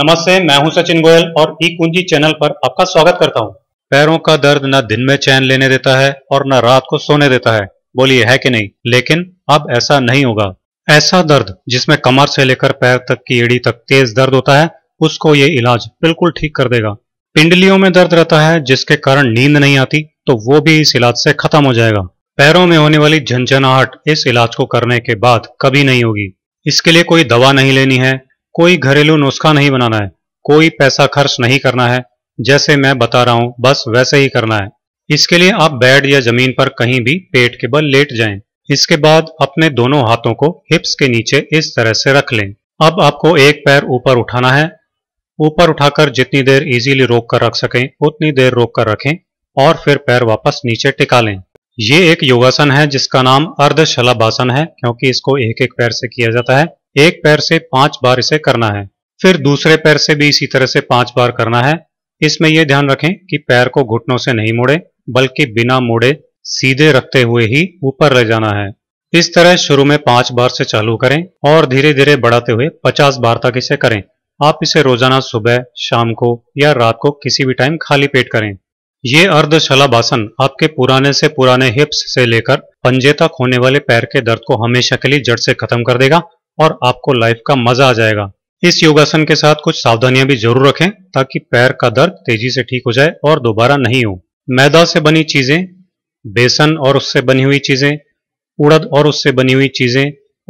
नमस्ते मैं हूं सचिन गोयल और ई कुंजी चैनल पर आपका स्वागत करता हूं। पैरों का दर्द न दिन में चैन लेने देता है और न रात को सोने देता है बोलिए है कि नहीं लेकिन अब ऐसा नहीं होगा ऐसा दर्द जिसमें कमर से लेकर पैर तक की एड़ी तक तेज दर्द होता है उसको ये इलाज बिल्कुल ठीक कर देगा पिंडलियों में दर्द रहता है जिसके कारण नींद नहीं आती तो वो भी इस इलाज से खत्म हो जाएगा पैरों में होने वाली झंझनाहट इस इलाज को करने के बाद कभी नहीं होगी इसके लिए कोई दवा नहीं लेनी है कोई घरेलू नुस्खा नहीं बनाना है कोई पैसा खर्च नहीं करना है जैसे मैं बता रहा हूँ बस वैसे ही करना है इसके लिए आप बेड या जमीन पर कहीं भी पेट के बल लेट जाएं। इसके बाद अपने दोनों हाथों को हिप्स के नीचे इस तरह से रख लें अब आपको एक पैर ऊपर उठाना है ऊपर उठाकर जितनी देर इजीली रोक कर रख सकें उतनी देर रोक कर रखें और फिर पैर वापस नीचे टिका लें ये एक योगासन है जिसका नाम अर्धशलाभासन है क्योंकि इसको एक एक पैर से किया जाता है एक पैर से पांच बार इसे करना है फिर दूसरे पैर से भी इसी तरह से पांच बार करना है इसमें यह ध्यान रखें कि पैर को घुटनों से नहीं मोड़े बल्कि बिना मोड़े सीधे रखते हुए ही ऊपर ले जाना है इस तरह शुरू में पांच बार से चालू करें और धीरे धीरे बढ़ाते हुए पचास बार तक इसे करें आप इसे रोजाना सुबह शाम को या रात को किसी भी टाइम खाली पेट करें ये अर्धशलाभासन आपके पुराने से पुराने हिप्स से लेकर पंजे तक होने वाले पैर के दर्द को हमेशा के लिए जड़ से खत्म कर देगा और आपको लाइफ का मजा आ जाएगा इस योगासन के साथ कुछ सावधानियां भी जरूर रखें ताकि पैर का दर्द तेजी से ठीक हो जाए और दोबारा नहीं हो मैदा से बनी चीजें बेसन और उससे बनी हुई चीजें उड़द और उससे बनी हुई चीजें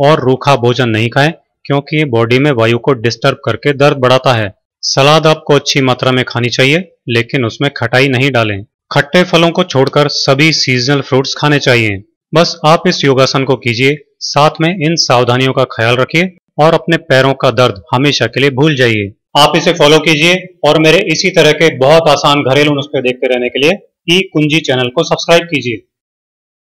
और रूखा भोजन नहीं खाएं क्योंकि ये बॉडी में वायु को डिस्टर्ब करके दर्द बढ़ाता है सलाद आपको अच्छी मात्रा में खानी चाहिए लेकिन उसमें खटाई नहीं डालें खट्टे फलों को छोड़कर सभी सीजनल फ्रूट्स खाने चाहिए बस आप इस योगासन को कीजिए साथ में इन सावधानियों का ख्याल रखिए और अपने पैरों का दर्द हमेशा के लिए भूल जाइए आप इसे फॉलो कीजिए और मेरे इसी तरह के बहुत आसान घरेलू नुस्खे देखते रहने के लिए ई कुंजी चैनल को सब्सक्राइब कीजिए